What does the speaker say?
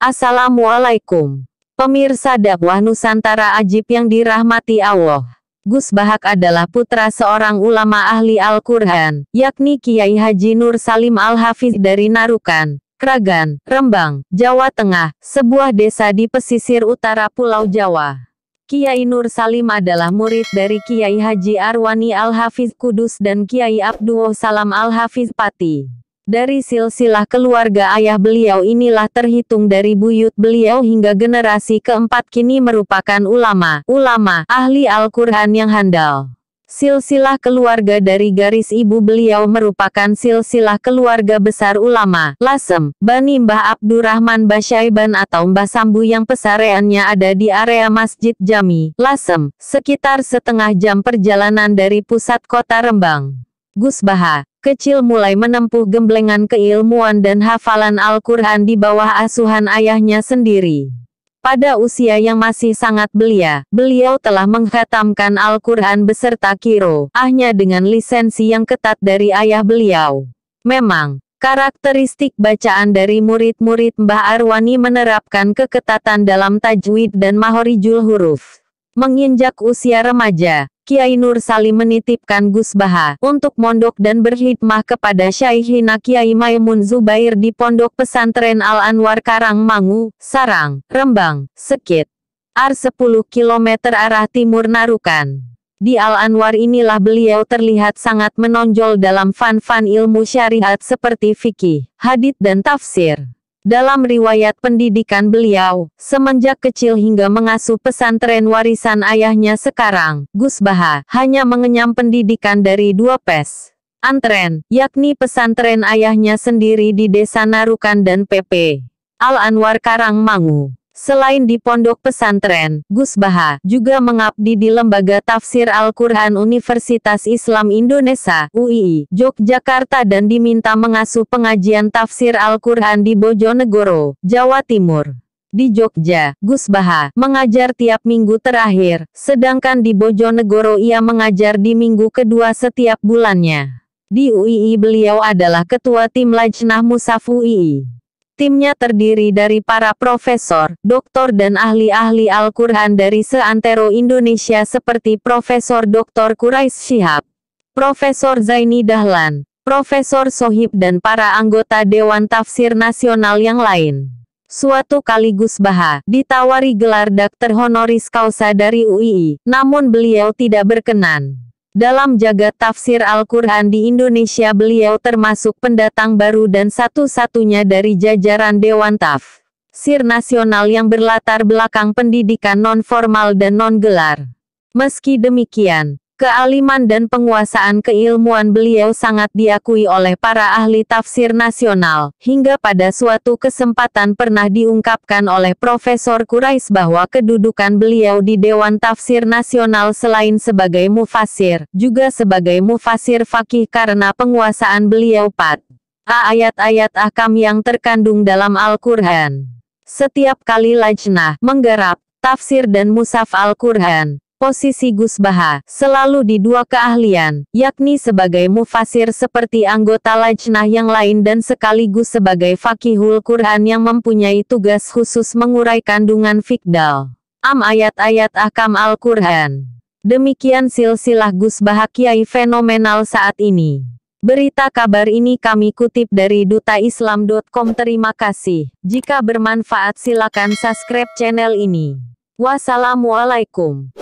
Assalamualaikum. Pemirsa dakwah Nusantara Ajib yang dirahmati Allah. Gus Bahak adalah putra seorang ulama ahli Al-Quran, yakni Kiai Haji Nur Salim Al-Hafiz dari Narukan, Kragan, Rembang, Jawa Tengah, sebuah desa di pesisir utara Pulau Jawa. Kiai Nur Salim adalah murid dari Kiai Haji Arwani Al-Hafiz Kudus dan Kiai Abduh Salam Al-Hafiz Pati. Dari silsilah keluarga ayah beliau inilah terhitung dari buyut beliau hingga generasi keempat kini merupakan ulama, ulama, ahli Al-Quran yang handal. Silsilah keluarga dari garis ibu beliau merupakan silsilah keluarga besar ulama, Lasem, Bani Mbah Abdurrahman Basyaiban atau Mbah Sambu yang pesareannya ada di area Masjid Jami, Lasem, sekitar setengah jam perjalanan dari pusat kota Rembang. Gus Baha, kecil mulai menempuh gemblengan keilmuan dan hafalan Al-Quran di bawah asuhan ayahnya sendiri. Pada usia yang masih sangat belia, beliau telah menghatamkan Al-Quran beserta kiro, ahnya dengan lisensi yang ketat dari ayah beliau. Memang, karakteristik bacaan dari murid-murid Mbah Arwani menerapkan keketatan dalam tajwid dan mahorijul huruf. Menginjak usia remaja, Kiai Nur Salim menitipkan Gus Baha untuk mondok dan berkhidmah kepada Syaikhina Kiai Maimun Zubair di Pondok Pesantren Al Anwar Karangmangu, Sarang, Rembang, Sekit. Ar 10 km arah timur Narukan. Di Al Anwar inilah beliau terlihat sangat menonjol dalam fan-fan ilmu syariat seperti fikih, hadith dan tafsir. Dalam riwayat pendidikan beliau, semenjak kecil hingga mengasuh pesantren warisan ayahnya sekarang, Gus Baha, hanya mengenyam pendidikan dari dua pes. Antren, yakni pesantren ayahnya sendiri di Desa Narukan dan PP. Al Anwar Karangmangu. Selain di pondok pesantren, Gus Baha juga mengabdi di Lembaga Tafsir Al-Quran Universitas Islam Indonesia (UII) Yogyakarta dan diminta mengasuh pengajian tafsir Al-Quran di Bojonegoro, Jawa Timur. Di Jogja, Gus Baha mengajar tiap minggu terakhir, sedangkan di Bojonegoro ia mengajar di minggu kedua setiap bulannya. Di UII beliau adalah ketua tim Lajnah Musaf UII. Timnya terdiri dari para profesor, doktor dan ahli-ahli Al-Quran dari seantero Indonesia seperti Profesor Dr. Quraish Shihab, Profesor Zaini Dahlan, Profesor Sohib dan para anggota Dewan Tafsir Nasional yang lain. Suatu kali Gus Baha ditawari gelar dokter honoris causa dari UII, namun beliau tidak berkenan. Dalam jagat tafsir Al-Quran di Indonesia beliau termasuk pendatang baru dan satu-satunya dari jajaran Dewan Taf. Sir nasional yang berlatar belakang pendidikan non-formal dan non-gelar. Meski demikian, Kealiman dan penguasaan keilmuan beliau sangat diakui oleh para ahli tafsir nasional, hingga pada suatu kesempatan pernah diungkapkan oleh Profesor Kurais bahwa kedudukan beliau di Dewan Tafsir Nasional selain sebagai mufasir, juga sebagai mufasir fakih karena penguasaan beliau pat. Ayat-ayat akam yang terkandung dalam Al-Quran. Setiap kali lajnah, menggarap, tafsir dan musaf Al-Quran, Posisi Gus Baha selalu di dua keahlian, yakni sebagai mufasir seperti anggota lajnah yang lain dan sekaligus sebagai fakihul Quran yang mempunyai tugas khusus mengurai kandungan fikdal. Am ayat-ayat akam Al-Quran. Demikian silsilah Gus Baha Kiai fenomenal saat ini. Berita kabar ini kami kutip dari dutaislam.com. Terima kasih. Jika bermanfaat silakan subscribe channel ini. Wassalamualaikum.